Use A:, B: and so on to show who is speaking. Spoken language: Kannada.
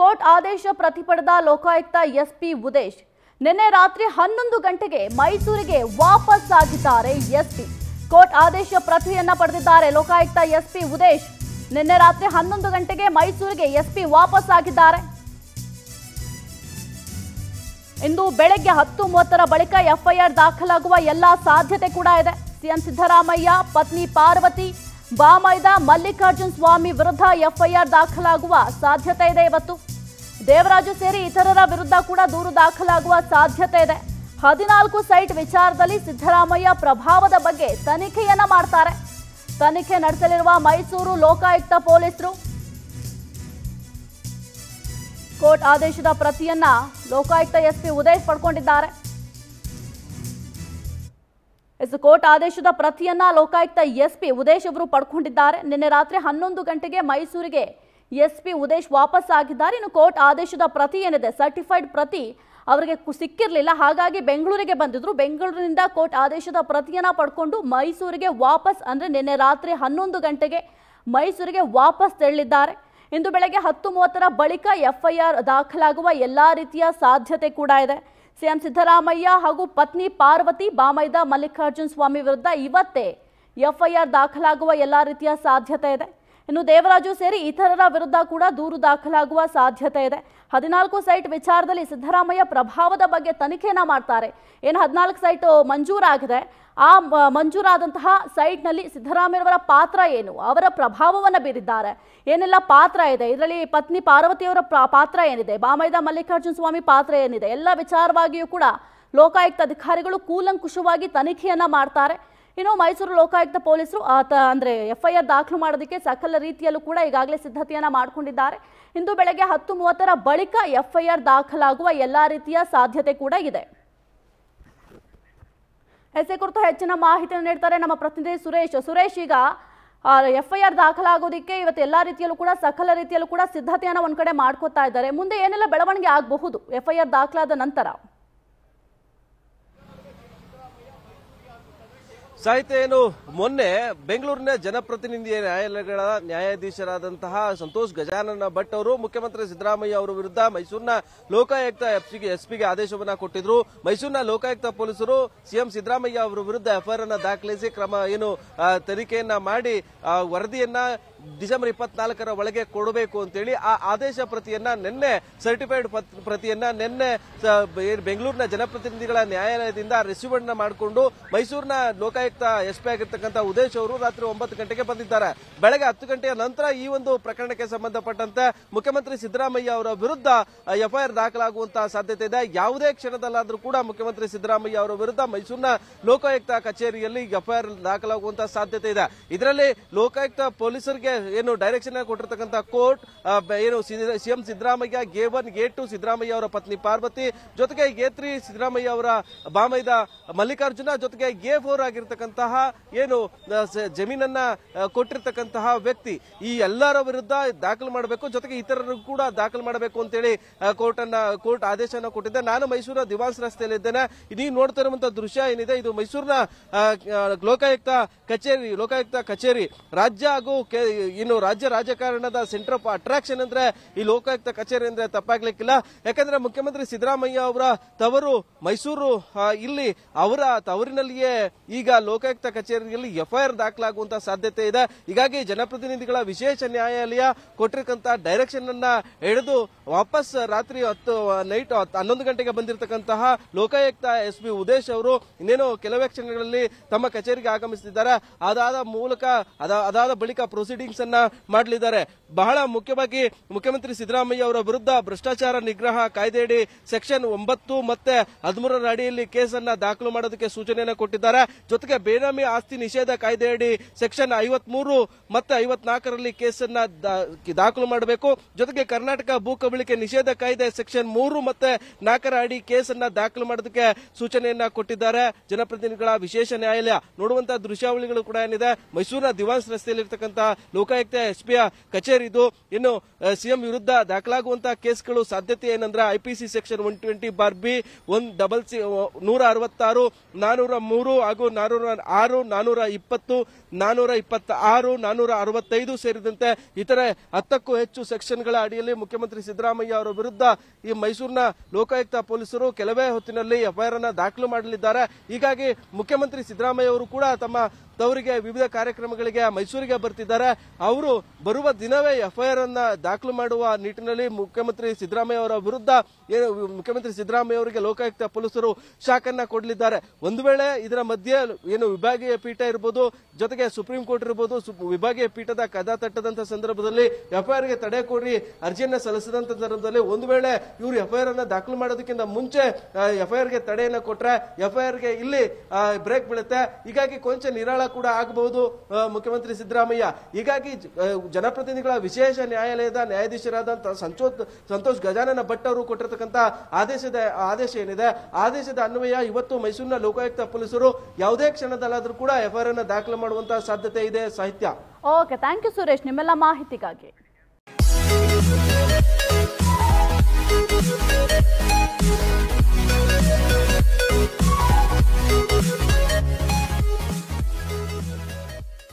A: ಕೋರ್ಟ್ ಆದೇಶ ಪ್ರತಿಪಡೆದ ಲೋಕಾಯುಕ್ತ ಎಸ್ಪಿ ಉದೇಶ್ ನಿನ್ನೆ ರಾತ್ರಿ ಹನ್ನೊಂದು ಗಂಟೆಗೆ ಮೈಸೂರಿಗೆ ವಾಪಸ್ ಆಗಿದ್ದಾರೆ ಎಸ್ಪಿ ಕೋರ್ಟ್ ಆದೇಶ ಪ್ರತಿಯನ್ನ ಪಡೆದಿದ್ದಾರೆ ಲೋಕಾಯುಕ್ತ ಎಸ್ಪಿ ಉದೇಶ್ ನಿನ್ನೆ ರಾತ್ರಿ ಹನ್ನೊಂದು ಗಂಟೆಗೆ ಮೈಸೂರಿಗೆ ಎಸ್ಪಿ ವಾಪಸ್ ಆಗಿದ್ದಾರೆ ಇಂದು ಬೆಳಗ್ಗೆ ಹತ್ತು ಮೂವತ್ತರ ಬಳಿಕ ಎಫ್ಐಆರ್ ದಾಖಲಾಗುವ ಎಲ್ಲಾ ಸಾಧ್ಯತೆ ಕೂಡ ಇದೆ ಸಿಎಂ ಸಿದ್ದರಾಮಯ್ಯ ಪತ್ನಿ ಪಾರ್ವತಿ ಬಾಮೈದ ಮಲ್ಲಿಕಾರ್ಜುನ್ ಸ್ವಾಮಿ ವಿರುದ್ಧ ಎಫ್ಐಆರ್ ದಾಖಲಾಗುವ ಸಾಧ್ಯತೆ ಇದೆ ಇವತ್ತು ದೇವರಾಜು ಸೇರಿ ಇತರರ ವಿರುದ್ಧ ಕೂಡ ದೂರು ದಾಖಲಾಗುವ ಸಾಧ್ಯತೆ ಇದೆ ಹದಿನಾಲ್ಕು ಸೈಟ್ ವಿಚಾರದಲ್ಲಿ ಸಿದ್ದರಾಮಯ್ಯ ಪ್ರಭಾವದ ಬಗ್ಗೆ ತನಿಖೆಯನ್ನ ಮಾಡ್ತಾರೆ ತನಿಖೆ ನಡೆಸಲಿರುವ ಮೈಸೂರು ಲೋಕಾಯುಕ್ತ ಪೊಲೀಸರು ಕೋರ್ಟ್ ಆದೇಶದ ಪ್ರತಿಯನ್ನ ಲೋಕಾಯುಕ್ತ ಎಸ್ಪಿ ಉದಯ್ ಪಡ್ಕೊಂಡಿದ್ದಾರೆ ಎಸ್ ಕೋರ್ಟ್ ಆದೇಶದ ಪ್ರತಿಯನ್ನ ಲೋಕಾಯುಕ್ತ ಎಸ್ಪಿ ಉದೇಶ್ ಅವರು ಪಡ್ಕೊಂಡಿದ್ದಾರೆ ನಿನ್ನೆ ರಾತ್ರಿ ಹನ್ನೊಂದು ಗಂಟೆಗೆ ಮೈಸೂರಿಗೆ ಎಸ್ಪಿ ಉದೇಶ್ ವಾಪಸ್ ಆಗಿದ್ದಾರೆ ಇನ್ನು ಕೋರ್ಟ್ ಆದೇಶದ ಪ್ರತಿ ಏನಿದೆ ಸರ್ಟಿಫೈಡ್ ಪ್ರತಿ ಅವರಿಗೆ ಸಿಕ್ಕಿರಲಿಲ್ಲ ಹಾಗಾಗಿ ಬೆಂಗಳೂರಿಗೆ ಬಂದಿದ್ರು ಬೆಂಗಳೂರಿನಿಂದ ಕೋರ್ಟ್ ಆದೇಶದ ಪ್ರತಿಯನ್ನ ಪಡ್ಕೊಂಡು ಮೈಸೂರಿಗೆ ವಾಪಸ್ ಅಂದರೆ ನಿನ್ನೆ ರಾತ್ರಿ ಹನ್ನೊಂದು ಗಂಟೆಗೆ ಮೈಸೂರಿಗೆ ವಾಪಸ್ ತೆರಳಿದ್ದಾರೆ ಇಂದು ಬೆಳಗ್ಗೆ ಹತ್ತು ಮೂವತ್ತರ ಬಳಿಕ ಎಫ್ಐಆರ್ ದಾಖಲಾಗುವ ಎಲ್ಲ ರೀತಿಯ ಸಾಧ್ಯತೆ ಕೂಡ ಇದೆ ಸಿಎಂ ಸಿದ್ದರಾಮಯ್ಯ ಹಾಗೂ ಪತ್ನಿ ಪಾರ್ವತಿ ಬಾಮೈದ ಮಲ್ಲಿಕಾರ್ಜುನ ಸ್ವಾಮಿ ವಿರುದ್ಧ ಇವತ್ತೇ ಎಫ್ಐಆರ್ ದಾಖಲಾಗುವ ಎಲ್ಲ ರೀತಿಯ ಸಾಧ್ಯತೆ ಇದೆ ಇನ್ನು ದೇವರಾಜು ಸೇರಿ ಇತರರ ವಿರುದ್ಧ ಕೂಡ ದೂರು ದಾಖಲಾಗುವ ಸಾಧ್ಯತೆ ಇದೆ ಹದಿನಾಲ್ಕು ಸೈಟ್ ವಿಚಾರದಲ್ಲಿ ಸಿದ್ದರಾಮಯ್ಯ ಪ್ರಭಾವದ ಬಗ್ಗೆ ತನಿಖೆನ ಮಾಡ್ತಾರೆ ಏನು ಹದಿನಾಲ್ಕು ಸೈಟ್ ಮಂಜೂರಾಗಿದೆ ಆ ಮಂಜೂರಾದಂತಹ ಸೈಟ್ನಲ್ಲಿ ಸಿದ್ದರಾಮಯ್ಯವರ ಪಾತ್ರ ಏನು ಅವರ ಪ್ರಭಾವವನ್ನು ಬೀರಿದ್ದಾರೆ ಏನೆಲ್ಲ ಪಾತ್ರ ಇದೆ ಇದರಲ್ಲಿ ಪತ್ನಿ ಪಾರ್ವತಿಯವರ ಪಾತ್ರ ಏನಿದೆ ಬಾಮೈದ ಮಲ್ಲಿಕಾರ್ಜುನ ಸ್ವಾಮಿ ಪಾತ್ರ ಏನಿದೆ ಎಲ್ಲ ವಿಚಾರವಾಗಿಯೂ ಕೂಡ ಲೋಕಾಯುಕ್ತ ಅಧಿಕಾರಿಗಳು ಕೂಲಂಕುಷವಾಗಿ ತನಿಖೆಯನ್ನು ಮಾಡ್ತಾರೆ ಇನ್ನು ಮೈಸೂರು ಲೋಕಾಯುಕ್ತ ಪೊಲೀಸರು ಆತ ಅಂದರೆ ಎಫ್ಐಆರ್ ದಾಖಲು ಮಾಡೋದಕ್ಕೆ ಸಕಲ ರೀತಿಯಲ್ಲೂ ಕೂಡ ಈಗಾಗಲೇ ಸಿದ್ಧತೆಯನ್ನು ಮಾಡಿಕೊಂಡಿದ್ದಾರೆ ಇಂದು ಬೆಳಗ್ಗೆ ಹತ್ತು ಮೂವತ್ತರ ಬಳಿಕ ಎಫ್ಐಆರ್ ದಾಖಲಾಗುವ ಎಲ್ಲ ರೀತಿಯ ಸಾಧ್ಯತೆ ಕೂಡ ಇದೆ ಎಸ್ಎ ಕುರಿತು ಹೆಚ್ಚಿನ ಮಾಹಿತಿಯನ್ನು ನೀಡ್ತಾರೆ ನಮ್ಮ ಪ್ರತಿನಿಧಿ ಸುರೇಶ್ ಸುರೇಶ್ ಈಗ ಎಫ್ಐಆರ್ ದಾಖಲಾಗೋದಕ್ಕೆ ಇವತ್ತು ಎಲ್ಲ ರೀತಿಯಲ್ಲೂ ಕೂಡ ಸಕಲ ರೀತಿಯಲ್ಲೂ ಕೂಡ ಸಿದ್ಧತೆಯನ್ನು ಒಂದು ಕಡೆ ಮಾಡ್ಕೋತಾ ಇದ್ದಾರೆ ಮುಂದೆ ಏನೆಲ್ಲ ಬೆಳವಣಿಗೆ ಆಗಬಹುದು ಎಫ್ಐಆರ್ ದಾಖಲಾದ ನಂತರ
B: ಸಾಹಿತ್ಯ ಏನು ಮೊನ್ನೆ ಬೆಂಗಳೂರಿನ ಜನಪ್ರತಿನಿಧಿ ನ್ಯಾಯಾಲಯಗಳ ನ್ಯಾಯಾಧೀಶರಾದಂತಹ ಸಂತೋಷ್ ಗಜಾನನ ಭಟ್ ಅವರು ಮುಖ್ಯಮಂತ್ರಿ ಸಿದ್ದರಾಮಯ್ಯ ಅವರ ವಿರುದ್ಧ ಮೈಸೂರಿನ ಲೋಕಾಯುಕ್ತ ಎಸ್ಪಿಗೆ ಆದೇಶವನ್ನ ಕೊಟ್ಟಿದ್ರು ಮೈಸೂರಿನ ಲೋಕಾಯುಕ್ತ ಪೊಲೀಸರು ಸಿಎಂ ಸಿದ್ದರಾಮಯ್ಯ ಅವರ ವಿರುದ್ಧ ಎಫ್ಐಆರ್ ದಾಖಲಿಸಿ ಕ್ರಮ ಏನು ತನಿಖೆಯನ್ನ ಮಾಡಿ ವರದಿಯನ್ನ ಡಿಸೆಂಬರ್ ಇಪ್ಪತ್ನಾಲ್ಕರ ಒಳಗೆ ಕೊಡಬೇಕು ಅಂತೇಳಿ ಆ ಆದೇಶ ಪ್ರತಿಯನ್ನ ನಿನ್ನೆ ಸರ್ಟಿಫೈಡ್ ಪ್ರತಿಯನ್ನ ನಿನ್ನೆ ಬೆಂಗಳೂರಿನ ಜನಪ್ರತಿನಿಧಿಗಳ ನ್ಯಾಯಾಲಯದಿಂದ ರಿಸೀವ್ ಮಾಡಿಕೊಂಡು ಮೈಸೂರಿನ ಲೋಕಾಯುಕ್ತ ಎಸ್ಪಿ ಆಗಿರ್ತಕ್ಕಂಥ ಉದೇಶ್ ಅವರು ರಾತ್ರಿ ಒಂಬತ್ತು ಗಂಟೆಗೆ ಬಂದಿದ್ದಾರೆ ಬೆಳಗ್ಗೆ ಹತ್ತು ಗಂಟೆಯ ನಂತರ ಈ ಒಂದು ಪ್ರಕರಣಕ್ಕೆ ಸಂಬಂಧಪಟ್ಟಂತೆ ಮುಖ್ಯಮಂತ್ರಿ ಸಿದ್ದರಾಮಯ್ಯ ಅವರ ವಿರುದ್ಧ ಎಫ್ಐಆರ್ ದಾಖಲಾಗುವಂತಹ ಸಾಧ್ಯತೆ ಇದೆ ಯಾವುದೇ ಕ್ಷಣದಲ್ಲಾದರೂ ಕೂಡ ಮುಖ್ಯಮಂತ್ರಿ ಸಿದ್ದರಾಮಯ್ಯ ಅವರ ವಿರುದ್ಧ ಮೈಸೂರಿನ ಲೋಕಾಯುಕ್ತ ಕಚೇರಿಯಲ್ಲಿ ಎಫ್ಐಆರ್ ದಾಖಲಾಗುವಂತಹ ಸಾಧ್ಯತೆ ಇದೆ ಇದರಲ್ಲಿ ಲೋಕಾಯುಕ್ತ ಪೊಲೀಸರಿಗೆ ಏನು ಡೈರೆಕ್ಷನ್ ಕೊಟ್ಟಿರ್ತಕ್ಕಂಥ ಕೋರ್ಟ್ ಏನು ಸಿಎಂ ಸಿದ್ದರಾಮಯ್ಯ ಗೇ ಒನ್ ಗೇಟ್ ಟು ಸಿದ್ದರಾಮಯ್ಯ ಅವರ ಪತ್ನಿ ಪಾರ್ವತಿ ಜೊತೆಗೆ ಗೇ ತ್ರೀ ಸಿದ್ದರಾಮಯ್ಯ ಅವರ ಬಾಮೈದ ಮಲ್ಲಿಕಾರ್ಜುನ ಜೊತೆಗೆ ಗೇ ಫೋರ್ ಆಗಿರ್ತಕ್ಕಂತಹ ಏನು ಜಮೀನನ್ನ ಕೊಟ್ಟಿರ್ತಕ್ಕಂತಹ ವ್ಯಕ್ತಿ ಈ ಎಲ್ಲರ ವಿರುದ್ಧ ದಾಖಲು ಮಾಡಬೇಕು ಜೊತೆಗೆ ಇತರರು ಕೂಡ ದಾಖಲು ಮಾಡಬೇಕು ಅಂತೇಳಿ ಕೋರ್ಟ್ ಅನ್ನ ಕೋರ್ಟ್ ಆದೇಶನ ಕೊಟ್ಟಿದ್ದೆ ನಾನು ಮೈಸೂರ ದಿವಾನ್ಸ್ ರಸ್ತೆಯಲ್ಲಿ ಇದ್ದೇನೆ ನೀವು ನೋಡ್ತಾ ಇರುವಂತಹ ದೃಶ್ಯ ಏನಿದೆ ಇದು ಮೈಸೂರಿನ ಲೋಕಾಯುಕ್ತ ಕಚೇರಿ ಲೋಕಾಯುಕ್ತ ಕಚೇರಿ ರಾಜ್ಯ ಹಾಗೂ ಇನ್ನು ರಾಜ್ಯ ರಾಜಕಾರಣದ ಸೆಂಟರ್ ಆಫ್ ಅಟ್ರಾಕ್ಷನ್ ಅಂದ್ರೆ ಈ ಲೋಕಾಯುಕ್ತ ಕಚೇರಿ ಅಂದ್ರೆ ತಪ್ಪಾಗ್ಲಿಕ್ಕಿಲ್ಲ ಯಾಕಂದ್ರೆ ಮುಖ್ಯಮಂತ್ರಿ ಸಿದ್ದರಾಮಯ್ಯ ಅವರ ತವರು ಮೈಸೂರು ಇಲ್ಲಿ ಅವರ ತವರಿನಲ್ಲಿಯೇ ಈಗ ಲೋಕಾಯುಕ್ತ ಕಚೇರಿಯಲ್ಲಿ ಎಫ್ಐಆರ್ ದಾಖಲಾಗುವಂತಹ ಸಾಧ್ಯತೆ ಇದೆ ಹೀಗಾಗಿ ಜನಪ್ರತಿನಿಧಿಗಳ ವಿಶೇಷ ನ್ಯಾಯಾಲಯ ಕೊಟ್ಟಿರತಕ್ಕಂತ ಡೈರೆಕ್ಷನ್ ಅನ್ನ ಹಿಡಿದು ವಾಪಸ್ ರಾತ್ರಿ ಹತ್ತು ನೈಟ್ ಹನ್ನೊಂದು ಗಂಟೆಗೆ ಬಂದಿರತಕ್ಕಂತಹ ಲೋಕಾಯುಕ್ತ ಎಸ್ ಪಿ ಉದೇಶ್ ಅವರು ಇನ್ನೇನು ಕೆಲವೇ ಕ್ಷಣಗಳಲ್ಲಿ ತಮ್ಮ ಕಚೇರಿಗೆ ಆಗಮಿಸುತ್ತಿದ್ದಾರೆ ಅದಾದ ಮೂಲಕ ಅದಾದ ಬಳಿಕ ಪ್ರೊಸೀಡಿಂಗ್ ಟೀಮ್ಸ್ ಅನ್ನ ಮಾಡಲಿದ್ದಾರೆ ಬಹಳ ಮುಖ್ಯವಾಗಿ ಮುಖ್ಯಮಂತ್ರಿ ಸಿದ್ದರಾಮಯ್ಯ ಅವರ ವಿರುದ್ಧ ಭ್ರಷ್ಟಾಚಾರ ನಿಗ್ರಹ ಕಾಯ್ದೆಯಡಿ ಸೆಕ್ಷನ್ ಒಂಬತ್ತು ಮತ್ತೆ ಹದಿಮೂರರ ಅಡಿಯಲ್ಲಿ ಕೇಸನ್ನ ದಾಖಲು ಮಾಡೋದಕ್ಕೆ ಸೂಚನೆಯನ್ನು ಕೊಟ್ಟಿದ್ದಾರೆ ಜೊತೆಗೆ ಬೇನಾಮಿ ಆಸ್ತಿ ನಿಷೇಧ ಕಾಯ್ದೆಯಡಿ ಸೆಕ್ಷನ್ ಐವತ್ ಮೂರು ಮತ್ತೆ ಐವತ್ನಾಲ್ಕರಲ್ಲಿ ಕೇಸನ್ನ ದಾಖಲು ಮಾಡಬೇಕು ಜೊತೆಗೆ ಕರ್ನಾಟಕ ಭೂ ಕಬಳಿಕೆ ನಿಷೇಧ ಕಾಯ್ದೆ ಸೆಕ್ಷನ್ ಮೂರು ಮತ್ತೆ ನಾಲ್ಕರ ಅಡಿ ಕೇಸನ್ನ ದಾಖಲು ಮಾಡೋದಕ್ಕೆ ಸೂಚನೆಯನ್ನ ಕೊಟ್ಟಿದ್ದಾರೆ ಜನಪ್ರತಿನಿಧಿಗಳ ವಿಶೇಷ ನ್ಯಾಯಾಲಯ ನೋಡುವಂತಹ ದೃಶ್ಯಾವಳಿಗಳು ಕೂಡ ಏನಿದೆ ಮೈಸೂರಿನ ದಿವಾನ್ಸ್ ರಸ್ತೆಯಲ್ಲಿ ಲೋಕಾಯುಕ್ತ ಎಸ್ ಕಚೇರಿ ಇದು ಇನ್ನು ಸಿಎಂ ವಿರುದ್ಧ ದಾಖಲಾಗುವಂತಹ ಕೇಸ್ಗಳು ಸಾಧ್ಯತೆ ಏನಂದ್ರೆ IPC section one twenty bar B one double C ನೂರ ಅರವತ್ತಾರು ನಾನೂರ ಮೂರು ಹಾಗೂ ನಾನೂರ ಆರು ನಾನೂರ ಇಪ್ಪತ್ತು ನಾನೂರ ಇಪ್ಪತ್ತ ಆರು ನಾನೂರ ಅರವತ್ತೈದು ಸೇರಿದಂತೆ ಇತರೆ ಹತ್ತಕ್ಕೂ ಹೆಚ್ಚು ಸೆಕ್ಷನ್ಗಳ ಅಡಿಯಲ್ಲಿ ಮುಖ್ಯಮಂತ್ರಿ ಸಿದ್ದರಾಮಯ್ಯ ಅವರ ವಿರುದ್ಧ ಈ ಮೈಸೂರಿನ ಲೋಕಾಯುಕ್ತ ಪೊಲೀಸರು ಕೆಲವೇ ಹೊತ್ತಿನಲ್ಲಿ ಎಫ್ಐಆರ್ ಅನ್ನು ದಾಖಲು ಮಾಡಲಿದ್ದಾರೆ ಹೀಗಾಗಿ ಮುಖ್ಯಮಂತ್ರಿ ಸಿದ್ದರಾಮಯ್ಯ ಅವರು ಕೂಡ ತಮ್ಮ ತವರಿಗೆ ವಿವಿಧ ಕಾರ್ಯಕ್ರಮಗಳಿಗೆ ಮೈಸೂರಿಗೆ ಬರ್ತಿದ್ದಾರೆ ಅವರು ಬರುವ ದಿನವೇ ಎಫ್ಐಆರ್ ಅನ್ನ ದಾಖಲು ಮಾಡುವ ನಿಟ್ಟಿನಲ್ಲಿ ಮುಖ್ಯಮಂತ್ರಿ ಸಿದ್ದರಾಮಯ್ಯ ಅವರ ವಿರುದ್ಧ ಮುಖ್ಯಮಂತ್ರಿ ಸಿದ್ದರಾಮಯ್ಯ ಅವರಿಗೆ ಲೋಕಾಯುಕ್ತ ಪೊಲೀಸರು ಶಾಕ್ ಕೊಡಲಿದ್ದಾರೆ ಒಂದು ವೇಳೆ ಇದರ ಮಧ್ಯೆ ಏನು ವಿಭಾಗೀಯ ಪೀಠ ಇರಬಹುದು ಜೊತೆಗೆ ಸುಪ್ರೀಂ ಕೋರ್ಟ್ ಇರಬಹುದು ವಿಭಾಗೀಯ ಪೀಠದ ಕದ ತಟ್ಟದಂತಹ ಸಂದರ್ಭದಲ್ಲಿ ಗೆ ತಡೆ ಕೊಡಿ ಅರ್ಜಿಯನ್ನ ಸಲ್ಲಿಸಿದಂತ ಸಂದರ್ಭದಲ್ಲಿ ಒಂದು ವೇಳೆ ಇವರು ಎಫ್ಐಆರ್ ಅನ್ನ ದಾಖಲು ಮಾಡೋದಕ್ಕಿಂತ ಮುಂಚೆ ಗೆ ತಡೆಯನ್ನ ಕೊಟ್ರೆ ಗೆ ಇಲ್ಲಿ ಬ್ರೇಕ್ ಬೀಳುತ್ತೆ ಹೀಗಾಗಿ ಕೊಂಚ ನಿರಾಳ ಗೊಂದಲ ಕೂಡ ಆಗಬಹುದು ಮುಖ್ಯಮಂತ್ರಿ ಸಿದ್ದರಾಮಯ್ಯ ಹೀಗಾಗಿ ಜನಪ್ರತಿನಿಧಿಗಳ ವಿಶೇಷ ನ್ಯಾಯಾಲಯದ ನ್ಯಾಯಾಧೀಶರಾದಂತಹ ಸಂತೋಷ್ ಸಂತೋಷ್ ಗಜಾನನ ಭಟ್ ಅವರು ಕೊಟ್ಟಿರತಕ್ಕಂತಹ ಆದೇಶದ ಆದೇಶ ಏನಿದೆ ಆದೇಶದ ಅನ್ವಯ ಇವತ್ತು ಮೈಸೂರಿನ ಲೋಕಾಯುಕ್ತ ಪೊಲೀಸರು ಯಾವುದೇ ಕ್ಷಣದಲ್ಲಾದರೂ ಕೂಡ ಎಫ್ಐಆರ್ ಅನ್ನು ದಾಖಲು ಮಾಡುವಂತಹ ಸಾಧ್ಯತೆ ಇದೆ ಸಾಹಿತ್ಯ
A: ಓಕೆ ಥ್ಯಾಂಕ್ ಯು ಸುರೇಶ್ ನಿಮ್ಮೆಲ್ಲ ಮಾಹಿತಿಗಾಗಿ